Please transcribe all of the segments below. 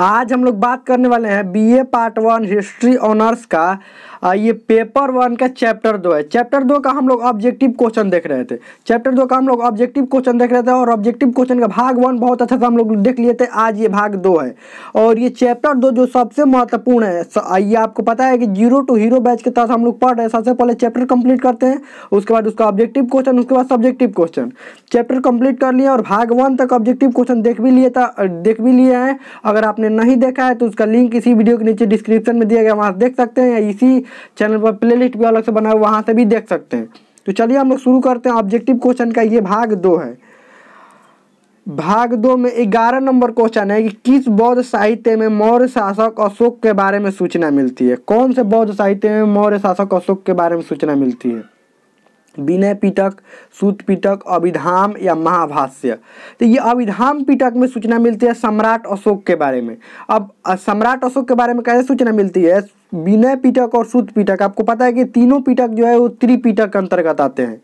आज हम लोग बात करने वाले हैं BA part one history honours का ये पेपर वन का चैप्टर दो है चैप्टर दो का हम लोग ऑब्जेक्टिव क्वेश्चन देख रहे थे चैप्टर दो का हम लोग ऑब्जेक्टिव क्वेश्चन देख रहे थे और ऑब्जेक्टिव क्वेश्चन का भाग वन बहुत अच्छा था हम लोग देख लिए थे आज ये भाग दो है और ये चैप्टर दो जो सबसे महत्वपूर्ण है ये आपको पता है कि जीरो टू हीरो बैच के तहत हम लोग पढ़ रहे हैं सबसे पहले चैप्टर कंप्लीट करते हैं उसके बाद उसका ऑब्जेक्टिव क्वेश्चन उसके बाद सब्जेक्टिव क्वेश्चन चैप्टर कंप्लीट कर लिए और भाग वन तक ऑब्जेक्टिव क्वेश्चन देख भी लिए था देख भी लिए हैं अगर आपने आपने नहीं देखा है तो उसका लिंक इसी वीडियो के नीचे डिस्क्रिप्शन में दिया गया वहाँ देख सकते हैं या इसी चैनल पर प्ले लिस्ट भी अलग से बना हुआ वहाँ से भी देख सकते हैं तो चलिए हम लोग शुरू करते हैं ऑब्जेक्टिव क्वेश्चन का ये भाग दो है भाग दो में ग्यारह नंबर क्वेश्चन है कि किस बौद्ध साहित्य में मौर्य शासक अशोक के बारे में सूचना मिलती है कौन से बौद्ध साहित्य में मौर्य शासक अशोक के बारे में सूचना मिलती है विनय पिटक सूत पिटक अभिधाम या महाभाष्य तो ये अभिधाम पिटक में सूचना मिलती है सम्राट अशोक के बारे में अब सम्राट अशोक के बारे में कैसे सूचना मिलती है विनय पिटक और सूत पिटक आपको पता है कि तीनों पिटक जो है वो त्रिपिटक के अंतर्गत आते हैं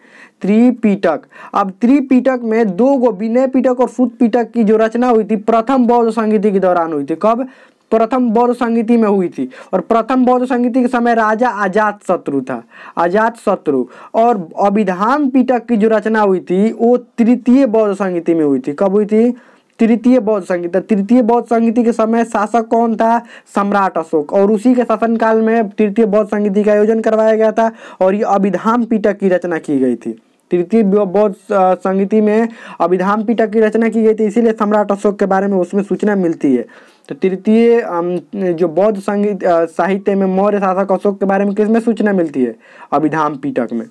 त्रिपिटक अब त्रिपिटक में दो गो विनय पिटक और सूत पिटक की जो रचना हुई थी प्रथम बौद्ध संगीति के दौरान हुई थी कब प्रथम बौद्ध संगीति में हुई थी और प्रथम बौद्ध संगीति के समय राजा आजाद शत्रु था आजाद शत्रु और अभिधान पीटक की जो रचना हुई थी वो तृतीय बौद्ध संगीति में हुई थी कब हुई थी तृतीय बौद्ध संगीता तो तृतीय बौद्ध संगीति के समय शासक कौन था सम्राट अशोक और उसी के शासनकाल में तृतीय बौद्ध संगीति का आयोजन करवाया गया था और ये अभिधान पीटक की रचना की गई थी तृतीय बौद्ध संगीति में अभिधान पीटक की रचना की गई थी इसीलिए सम्राट अशोक के बारे में उसमें सूचना मिलती है तो तृतीय जो बौद्ध संगीत साहित्य में मौर्य शासक अशोक के बारे में किसमें सूचना मिलती है अभिधाम पीटक में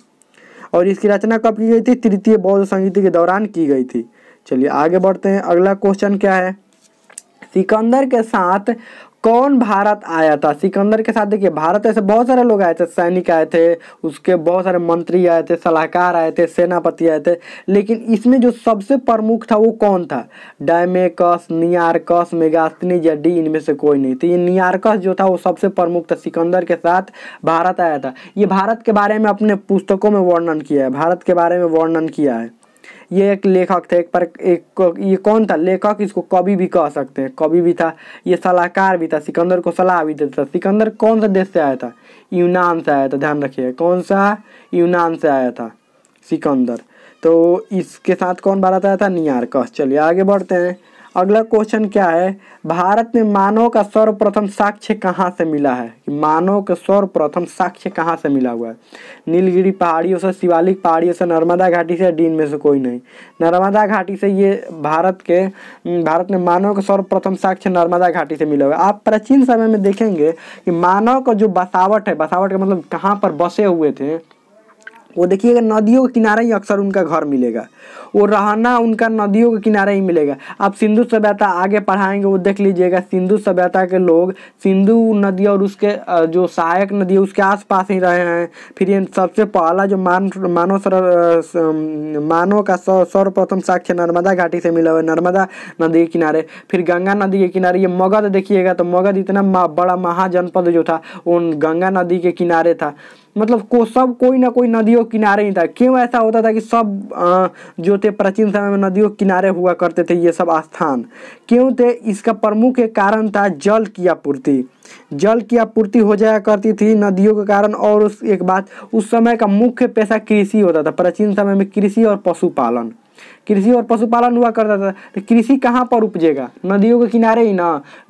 और इसकी रचना कब की गई थी तृतीय बौद्ध संगीत के दौरान की गई थी चलिए आगे बढ़ते हैं अगला क्वेश्चन क्या है सिकंदर के साथ कौन भारत आया था सिकंदर के साथ देखिए भारत ऐसे बहुत सारे लोग आए थे सैनिक आए थे उसके बहुत सारे मंत्री आए थे सलाहकार आए थे सेनापति आए थे लेकिन इसमें जो सबसे प्रमुख था वो कौन था डायमेकस नियारकस मेगास्तनी या डी इनमें से कोई नहीं तो ये नियारकस जो था वो सबसे प्रमुख था सिकंदर के साथ भारत आया था ये भारत के बारे में अपने पुस्तकों में वर्णन किया है भारत के बारे में वर्णन किया है ये एक लेखक थे एक पर एक ये कौन था लेखक इसको कवि भी कह सकते हैं कवि भी था ये सलाहकार भी था सिकंदर को सलाह भी देता था सिकंदर कौन सा देश से आया था यूनान से आया था ध्यान रखिए कौन सा यूनान से आया था सिकंदर तो इसके साथ कौन भारत आया था नियारकस चलिए आगे बढ़ते हैं अगला क्वेश्चन क्या है भारत में मानव का सर्वप्रथम साक्ष्य कहाँ से मिला है मानव का सर्वप्रथम साक्ष्य कहाँ से मिला हुआ है नीलगिरी पहाड़ियों से शिवालिक पहाड़ियों से नर्मदा घाटी से डीन में से कोई नहीं नर्मदा घाटी से ये भारत के भारत में मानव का सर्वप्रथम साक्ष्य नर्मदा घाटी से मिला हुआ है आप प्राचीन समय में देखेंगे कि मानव का जो बसावट है बसावट का मतलब कहाँ पर बसे हुए थे वो देखिएगा नदियों के किनारे ही अक्सर उनका घर मिलेगा वो रहना उनका नदियों के किनारे ही मिलेगा आप सिंधु सभ्यता आगे पढ़ाएंगे वो देख लीजिएगा सिंधु सभ्यता के लोग सिंधु नदी और उसके जो सहायक नदी है उसके आसपास ही रहे हैं फिर ये सबसे पहला जो मान मानव सर मानव का सर्वप्रथम साक्ष्य नर्मदा घाटी से मिला हुआ है नर्मदा नदी के किनारे फिर गंगा नदी के किनारे ये मगध देखिएगा तो मगध इतना बड़ा महाजनपद जो था वो गंगा नदी के किनारे था मतलब को सब कोई ना कोई नदियों किनारे ही था क्यों ऐसा होता था कि सब जो थे प्राचीन समय में नदियों किनारे हुआ करते थे ये सब स्थान क्यों थे इसका प्रमुख कारण था जल की आपूर्ति जल की आपूर्ति हो जाया करती थी नदियों के कारण और उस एक बात उस समय का मुख्य पैसा कृषि होता था प्राचीन समय में कृषि और पशुपालन कृषि और पशुपालन हुआ करता था तो कृषि कहाँ पर उपजेगा नदियों के किनारे ही ना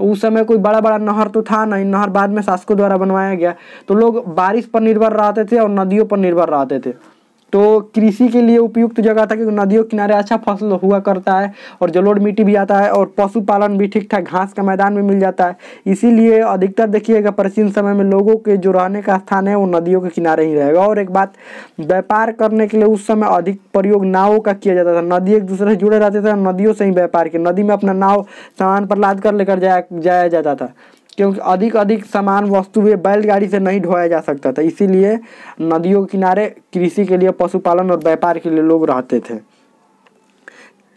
उस समय कोई बड़ा बड़ा नहर तो था नहीं नहर बाद में शासकों द्वारा बनवाया गया तो लोग बारिश पर निर्भर रहते थे और नदियों पर निर्भर रहते थे तो कृषि के लिए उपयुक्त जगह था क्योंकि नदियों किनारे अच्छा फसल हुआ करता है और जलोड़ मिट्टी भी आता है और पशुपालन भी ठीक ठाक घास का मैदान में मिल जाता है इसीलिए अधिकतर देखिएगा प्राचीन समय में लोगों के जो रहने का स्थान है वो नदियों के किनारे ही रहेगा और एक बात व्यापार करने के लिए उस समय अधिक प्रयोग नावों का किया जाता था नदी एक दूसरे से जुड़े रहते थे नदियों से ही व्यापार किया नदी में अपना नाव सामान पर लाद कर लेकर जाया जाया जाता था क्योंकि अधिक अधिक सामान वस्तु भी बैलगाड़ी से नहीं ढोया जा सकता था इसीलिए नदियों किनारे कृषि के लिए पशुपालन और व्यापार के लिए लोग रहते थे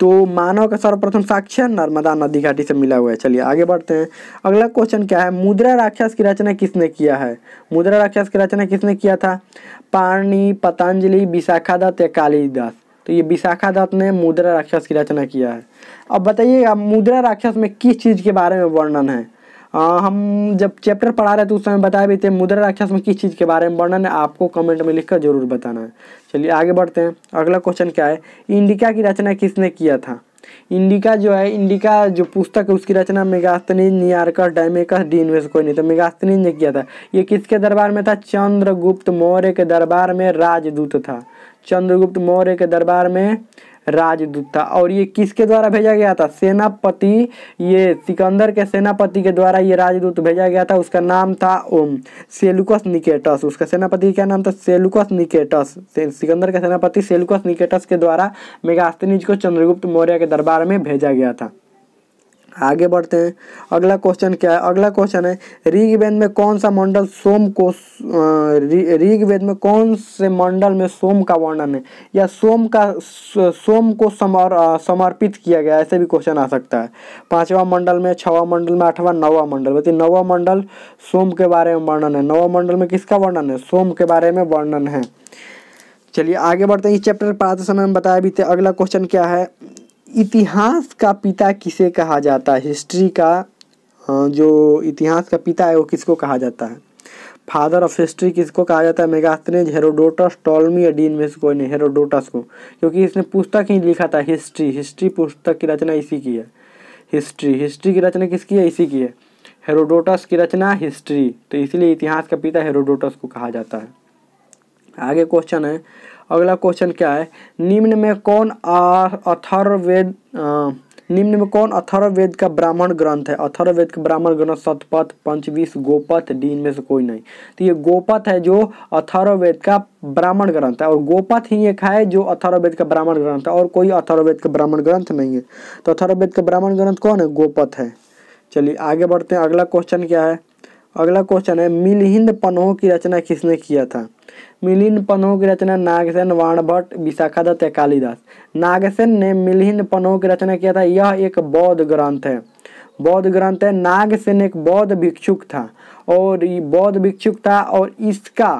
तो मानव का सर्वप्रथम साक्ष्य नर्मदा नदी घाटी से मिला हुआ है चलिए आगे बढ़ते हैं अगला क्वेश्चन क्या है मुद्रा राक्षस की रचना किसने किया है मुद्रा राक्षस की रचना किसने किया था पाणी पतंजलि विशाखा दत्त या कालिदास तो ये विशाखा दत्त ने मुद्रा राक्षस की रचना किया है अब बताइएगा मुद्रा राक्षस में किस चीज़ के बारे में वर्णन है आ, हम जब चैप्टर पढ़ा रहे थे उस समय बताए भी थे मुद्रा राक्षस में किस चीज़ के बारे में वर्णन है आपको कमेंट में लिखकर जरूर बताना है चलिए आगे बढ़ते हैं अगला क्वेश्चन क्या है इंडिका की रचना किसने किया था इंडिका जो है इंडिका जो पुस्तक है उसकी रचना मेगास्तनीज नियारकस डायमेकस डी कोई नहीं तो मेगास्तनीज ने किया था ये किसके दरबार में था चंद्रगुप्त मौर्य के दरबार में राजदूत था चंद्रगुप्त मौर्य के दरबार में राजदूत था और ये किसके द्वारा भेजा गया था सेनापति ये सिकंदर के सेनापति के द्वारा ये राजदूत भेजा गया था उसका नाम था ओम सेलुकस निकेटस उसका सेनापति क्या नाम था सेलुकस निकेटस सिकंदर के सेनापति सेलुकस निकेटस के द्वारा मेगास्तनीज को चंद्रगुप्त मौर्य के दरबार में भेजा गया था आगे बढ़ते हैं अगला क्वेश्चन क्या है अगला क्वेश्चन है ऋग्वेद में कौन सा मंडल सोम को ऋग्वेद में कौन से मंडल में सोम का वर्णन है या सोम का सोम को समर समर्पित किया गया ऐसे भी क्वेश्चन आ सकता है पांचवा मंडल में छवा मंडल में आठवां नवा मंडल बताइए नवा मंडल सोम के बारे में वर्णन है नवा मंडल में किसका वर्णन है सोम के बारे में वर्णन है चलिए आगे बढ़ते हैं इस चैप्टर पढ़ाते समय हम बताया भी थे अगला क्वेश्चन क्या है इतिहास का पिता किसे कहा जाता है हिस्ट्री का जो इतिहास का पिता है वो किसको कहा जाता है फादर ऑफ हिस्ट्री किसको कहा जाता है मेगास्तनेज हेरोडोटस टॉलमी या डीन में से कोई नहीं हेरोडोटस को क्योंकि इसने पुस्तक ही लिखा था हिस्ट्री हिस्ट्री पुस्तक की रचना इसी की है हिस्ट्री हिस्ट्री की रचना किसकी है इसी की है हेरोडोटस की रचना हिस्ट्री तो इसलिए इतिहास का पिता हेरोडोटस को कहा जाता है आगे क्वेश्चन है अगला क्वेश्चन क्या है निम्न में कौन अथर्वेद निम्न में कौन अथर्ववेद का ब्राह्मण ग्रंथ है अथर्ववेद का ब्राह्मण ग्रंथ सतपथ पंचवीस गोपथ डी इनमें से कोई नहीं तो ये गोपथ है जो अथर्ववेद का ब्राह्मण ग्रंथ है और गोपथ ही एक है जो अथर्ववेद का ब्राह्मण ग्रंथ है और कोई अथर्ववेद का ब्राह्मण ग्रंथ नहीं है तो अथर्ववेद का ब्राह्मण ग्रंथ कौन है गोपथ है चलिए आगे बढ़ते हैं अगला क्वेश्चन क्या है अगला क्वेश्चन है मिलहिंद पन्हों की रचना किसने किया था मिलिंद पन्हों की रचना नागसेन वाणभट्ट विशाखा दत्त या कालिदास नागसेन ने मिलिंद पन्हों की रचना किया था यह एक बौद्ध ग्रंथ है बौद्ध ग्रंथ है नागसेन एक बौद्ध भिक्षुक था और बौद्ध भिक्षुक था और इसका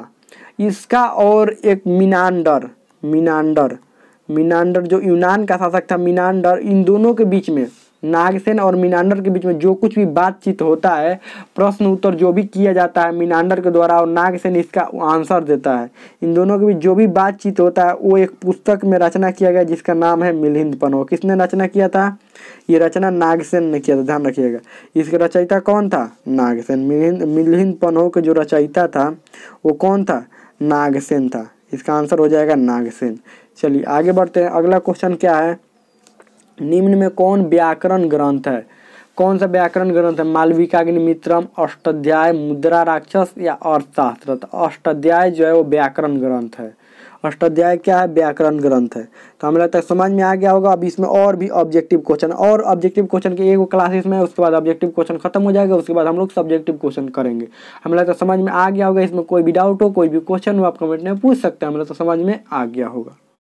इसका और एक मीनांडर मीनांडर मीनांडर जो यूनान का शासक था मीनांडर इन दोनों के बीच में नागसेन और मीनांडर के बीच में जो कुछ भी बातचीत होता है प्रश्न उत्तर जो भी किया जाता है मीनांडर के द्वारा और नागसेन इसका आंसर देता है इन दोनों के बीच जो भी बातचीत होता है वो एक पुस्तक में रचना किया गया जिसका नाम है मिलिंद पनो किसने रचना किया था ये रचना नागसेन ने किया था ध्यान रखिएगा इसका रचयिता कौन था नागसेन मिलिंद मिलिंद पनो का जो रचयिता था वो कौन था नागसेन था इसका आंसर हो जाएगा नागसेन चलिए आगे बढ़ते हैं अगला क्वेश्चन क्या है निम्न में कौन व्याकरण ग्रंथ है कौन सा व्याकरण ग्रंथ है मालविकाग्निमित्रम अष्टाध्याय मुद्रा राक्षस या अर्थशास्त्र तो अष्टाध्याय जो है वो व्याकरण ग्रंथ है अष्टाध्याय क्या है व्याकरण ग्रंथ है तो हमें लगता है समझ में आ गया होगा अब इसमें और भी ऑब्जेक्टिव क्वेश्चन और ऑब्जेक्टिव क्वेश्चन के एक क्लास इसमें उसके बाद ऑब्जेक्टिव क्वेश्चन खत्म हो जाएगा उसके बाद हम लोग सब्जेक्टिव क्वेश्चन करेंगे हमें लगता है समझ में आ गया होगा इसमें कोई भी डाउट हो कोई भी क्वेश्चन हो आप कमेंट में पूछ सकते हैं हमें लगता समझ में आ गया होगा